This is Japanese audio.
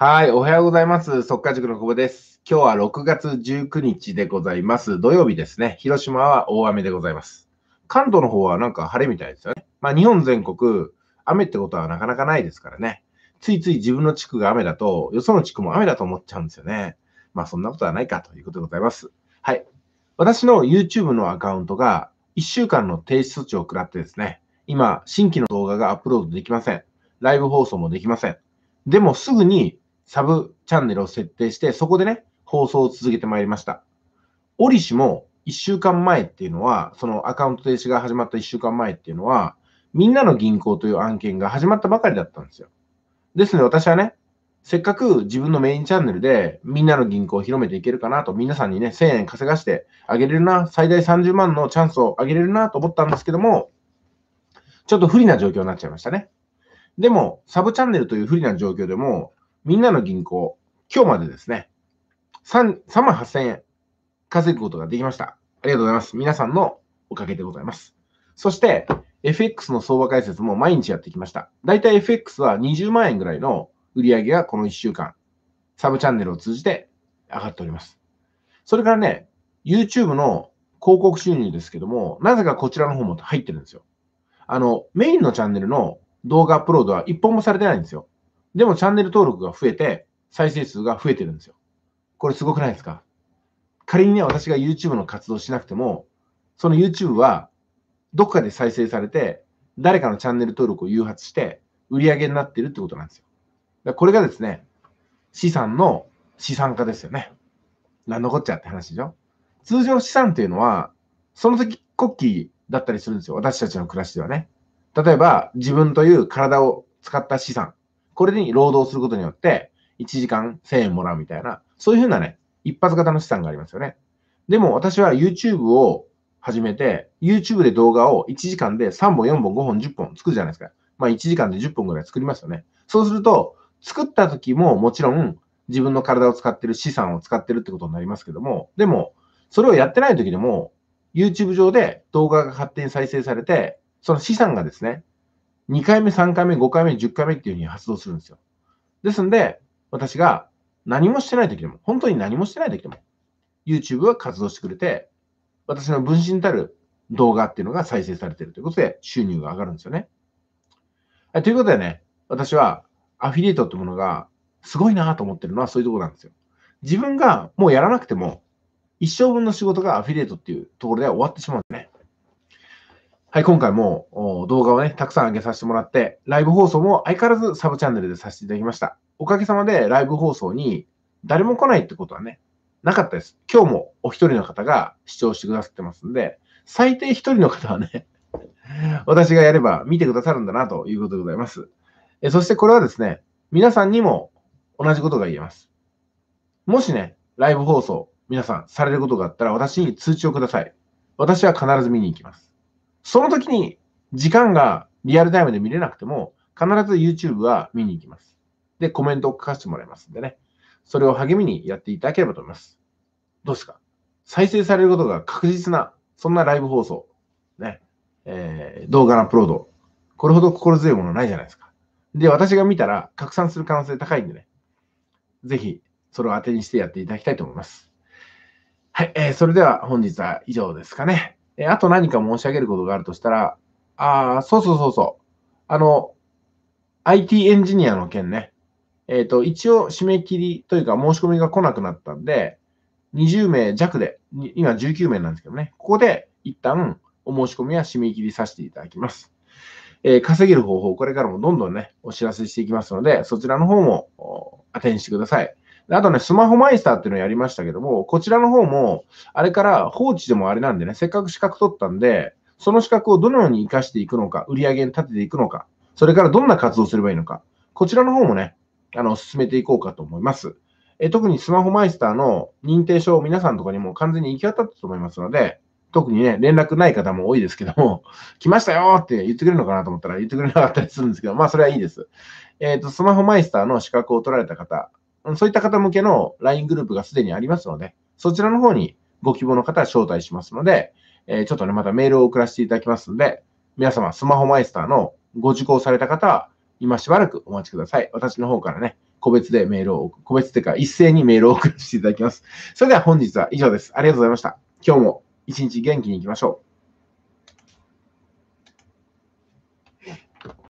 はい、おはようございます。速稼塾の久保です。今日は6月19日でございます。土曜日ですね。広島は大雨でございます。関東の方はなんか晴れみたいですよね。まあ日本全国、雨ってことはなかなかないですからね。ついつい自分の地区が雨だと、よその地区も雨だと思っちゃうんですよね。まあそんなことはないかということでございます。はい。私の YouTube のアカウントが1週間の停止措置を食らってですね、今、新規の動画がアップロードできません。ライブ放送もできません。でもすぐにサブチャンネルを設定して、そこでね、放送を続けてまいりました。折しも1週間前っていうのは、そのアカウント停止が始まった1週間前っていうのは、みんなの銀行という案件が始まったばかりだったんですよ。ですので私はね、せっかく自分のメインチャンネルでみんなの銀行を広めていけるかなと、皆さんにね、1000円稼がしてあげれるな、最大30万のチャンスをあげれるなと思ったんですけども、ちょっと不利な状況になっちゃいましたね。でも、サブチャンネルという不利な状況でも、みんなの銀行、今日までですね、3, 万8000円稼ぐことができました。ありがとうございます。皆さんのおかげでございます。そして、FX の相場解説も毎日やってきました。だいたい FX は20万円ぐらいの売り上げがこの1週間、サブチャンネルを通じて上がっております。それからね、YouTube の広告収入ですけども、なぜかこちらの方も入ってるんですよ。あの、メインのチャンネルの動画アップロードは1本もされてないんですよ。でもチャンネル登録が増えて、再生数が増えてるんですよ。これすごくないですか仮にね、私が YouTube の活動しなくても、その YouTube は、どっかで再生されて、誰かのチャンネル登録を誘発して、売り上げになってるってことなんですよ。だこれがですね、資産の資産化ですよね。なんのこっちゃって話でしょ。通常資産っていうのは、その時国旗だったりするんですよ。私たちの暮らしではね。例えば、自分という体を使った資産。これに労働することによって、1時間1000円もらうみたいな、そういうふうなね、一発型の資産がありますよね。でも私は YouTube を始めて、YouTube で動画を1時間で3本、4本、5本、10本作るじゃないですか。まあ1時間で10本ぐらい作りますよね。そうすると、作った時ももちろん自分の体を使ってる資産を使ってるってことになりますけども、でも、それをやってない時でも、YouTube 上で動画が勝手に再生されて、その資産がですね、2回目、3回目、5回目、10回目っていうふうに発動するんですよ。ですんで、私が何もしてない時でも、本当に何もしてない時でも、YouTube は活動してくれて、私の分身たる動画っていうのが再生されてるということで、収入が上がるんですよね。ということでね、私はアフィリエイトってものがすごいなと思ってるのはそういうところなんですよ。自分がもうやらなくても、一生分の仕事がアフィリエイトっていうところでは終わってしまうんですね。はい、今回も動画をね、たくさん上げさせてもらって、ライブ放送も相変わらずサブチャンネルでさせていただきました。おかげさまでライブ放送に誰も来ないってことはね、なかったです。今日もお一人の方が視聴してくださってますんで、最低一人の方はね 私がやれば見てくださるんだなということでございます。えそしてこれはですね、皆さんにも同じことが言えます。もしね、ライブ放送、皆さんされることがあったら私に通知をください。私は必ず見に行きます。その時に時間がリアルタイムで見れなくても、必ず YouTube は見に行きます。で、コメントを書かせてもらいますんでね。それを励みにやっていただければと思います。どうですか再生されることが確実な、そんなライブ放送、ね、えー、動画のアップロード。これほど心強いものないじゃないですか。で、私が見たら拡散する可能性高いんでね。ぜひ、それを当てにしてやっていただきたいと思います。はい、えー、それでは本日は以上ですかね。えあと何か申し上げることがあるとしたら、ああ、そうそうそうそう。あの、IT エンジニアの件ね。えっ、ー、と、一応締め切りというか申し込みが来なくなったんで、20名弱で、今19名なんですけどね、ここで一旦お申し込みは締め切りさせていただきます。えー、稼げる方法、これからもどんどんね、お知らせしていきますので、そちらの方もアテンしてください。あとね、スマホマイスターっていうのをやりましたけども、こちらの方も、あれから放置でもあれなんでね、せっかく資格取ったんで、その資格をどのように活かしていくのか、売り上げに立てていくのか、それからどんな活動すればいいのか、こちらの方もね、あの、進めていこうかと思います。え特にスマホマイスターの認定証を皆さんとかにも完全に行き渡ったと思いますので、特にね、連絡ない方も多いですけども、来ましたよって言ってくれるのかなと思ったら言ってくれなかったりするんですけど、まあそれはいいです。えっ、ー、と、スマホマイスターの資格を取られた方、そういった方向けの LINE グループがすでにありますので、そちらの方にご希望の方は招待しますので、えー、ちょっとね、またメールを送らせていただきますので、皆様、スマホマイスターのご受講された方は、今しばらくお待ちください。私の方からね、個別でメールを、個別というか一斉にメールを送らせていただきます。それでは本日は以上です。ありがとうございました。今日も一日元気にいきましょう。